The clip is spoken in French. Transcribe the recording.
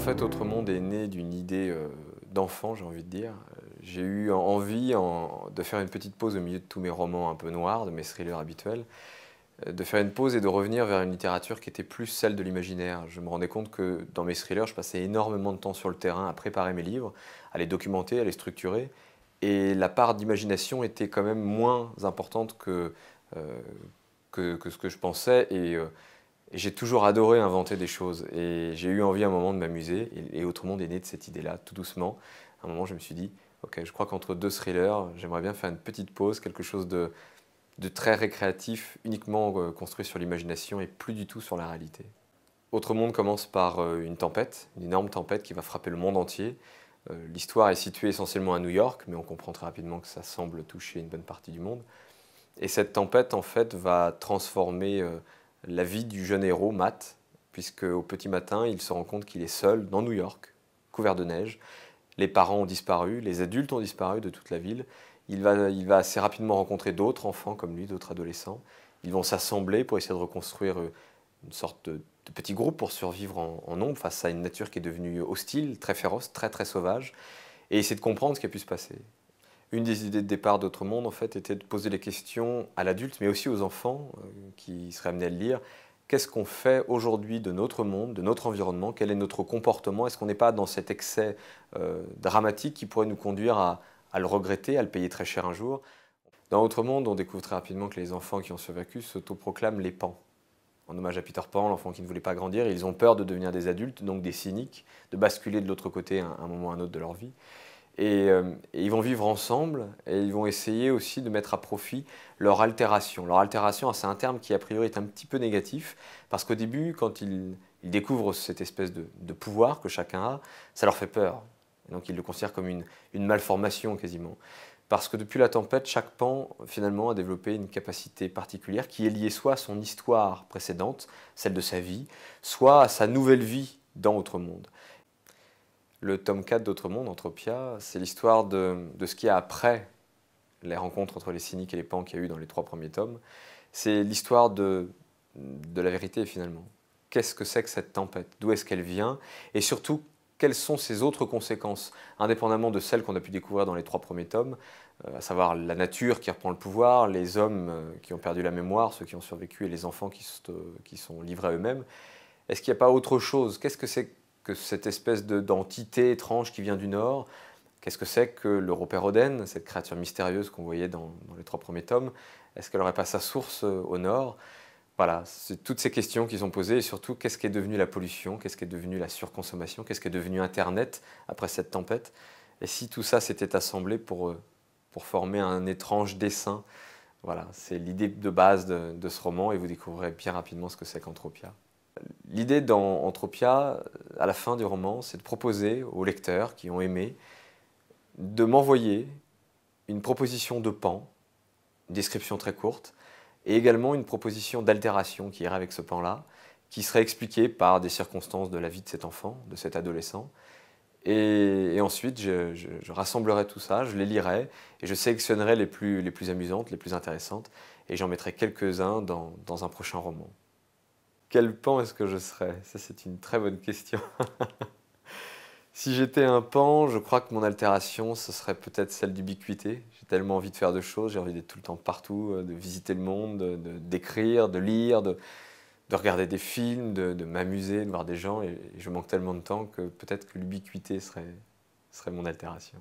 En fait, Autre Monde est né d'une idée euh, d'enfant, j'ai envie de dire. J'ai eu envie de faire une petite pause au milieu de tous mes romans un peu noirs, de mes thrillers habituels, euh, de faire une pause et de revenir vers une littérature qui était plus celle de l'imaginaire. Je me rendais compte que dans mes thrillers, je passais énormément de temps sur le terrain à préparer mes livres, à les documenter, à les structurer, et la part d'imagination était quand même moins importante que, euh, que, ce que je pensais. Et, j'ai toujours adoré inventer des choses et j'ai eu envie à un moment de m'amuser et, Autre Monde est né de cette idée-là, tout doucement. À un moment, je me suis dit, ok, je crois qu'entre deux thrillers, j'aimerais bien faire une petite pause, quelque chose de, de très récréatif, uniquement euh, construit sur l'imagination et plus du tout sur la réalité. Autre Monde commence par euh, une tempête, une énorme tempête qui va frapper le monde entier. Euh, l'histoire est située essentiellement à New York, mais on comprend très rapidement que ça semble toucher une bonne partie du monde. Et cette tempête, en fait, va transformer la vie du jeune héros, Matt, puisque au petit matin, il se rend compte qu'il est seul dans New York, couvert de neige. Les parents ont disparu, les adultes ont disparu de toute la ville. Il va, assez rapidement rencontrer d'autres enfants comme lui, d'autres adolescents. Ils vont s'assembler pour essayer de reconstruire euh, une sorte de, petit groupe pour survivre en, en, nombre face à une nature qui est devenue hostile, très féroce, très très sauvage, et essayer de comprendre ce qui a pu se passer une des idées de départ d'Autre Monde, en fait, était de poser les questions à l'adulte, mais aussi aux enfants euh, qui seraient amenés à le lire. Qu'est-ce qu'on fait aujourd'hui de notre monde, de notre environnement Quel est notre comportement Est-ce qu'on n'est pas dans cet excès euh, dramatique qui pourrait nous conduire à, le regretter, à le payer très cher un jour Dans Autre Monde, on découvre très rapidement que les enfants qui ont survécu s'autoproclament les pans. En hommage à Peter Pan, l'enfant qui ne voulait pas grandir, ils ont peur de devenir des adultes, donc des cyniques, de basculer de l'autre côté à un moment ou à un autre de leur vie. Euh, et, ils vont vivre ensemble et ils vont essayer aussi de mettre à profit leur altération. Leur altération, c'est un terme qui a priori est un petit peu négatif parce qu'au début, quand ils, découvrent cette espèce de, pouvoir que chacun a, ça leur fait peur. donc ils le considèrent comme une, une malformation quasiment. Parce que depuis la tempête, chaque pan finalement a développé une capacité particulière qui est liée soit à son histoire précédente, celle de sa vie, soit à sa nouvelle vie dans Autre Monde. Le tome 4 d'Autre Monde, Entropia, c'est l'histoire de, ce qu'il y a après les rencontres entre les cyniques et les pans qu'il y a eu dans les trois premiers tomes. C'est l'histoire de, la vérité finalement. Qu'est-ce que c'est que cette tempête D'où est-ce qu'elle vient Et surtout, quelles sont ses autres conséquences, indépendamment de celles qu'on a pu découvrir dans les trois premiers tomes, euh, à savoir la nature qui reprend le pouvoir, les hommes euh, qui ont perdu la mémoire, ceux qui ont survécu, et les enfants qui, sont, qui sont livrés à eux-mêmes. Est-ce qu'il n'y a pas autre chose Qu'est-ce que c'est que cette espèce d'entité étrange qui vient du Nord. Qu'est-ce que c'est que le cette créature mystérieuse qu'on voyait dans, les trois premiers tomes Est-ce qu'elle n'aurait pas sa source euh, au Nord Voilà, c'est toutes ces questions qu'ils ont posées et surtout, qu'est-ce qui est devenu la pollution Qu'est-ce qui est devenu la surconsommation Qu'est-ce qui est devenu Internet après cette tempête Et si tout ça s'était assemblé pour, euh, pour former un étrange dessin voilà, c'est l'idée de base de, ce roman et vous découvrirez bien rapidement ce que c'est qu'Anthropia. L'idée dans Entropia, à la fin du roman, c'est de proposer aux lecteurs qui ont aimé de m'envoyer une proposition de pan, une description très courte, et également une proposition d'altération qui irait avec ce pan-là, qui serait expliquée par des circonstances de la vie de cet enfant, de cet adolescent. Et, ensuite, je, rassemblerai tout ça, je les lirai, et je sélectionnerai les plus, amusantes, les plus intéressantes, et j'en mettrai quelques-uns dans un prochain roman. Quel pan est-ce que je serais Ça, c'est une très bonne question. si j'étais un pan, je crois que mon altération, ce serait peut-être celle d'ubiquité. J'ai tellement envie de faire de choses, j'ai envie d'être tout le temps partout, euh, de visiter le monde, d'écrire, de, d'écrire, de, lire, de, regarder des films, de, m'amuser, de voir des gens. Et, je manque tellement de temps que peut-être que l'ubiquité serait mon altération.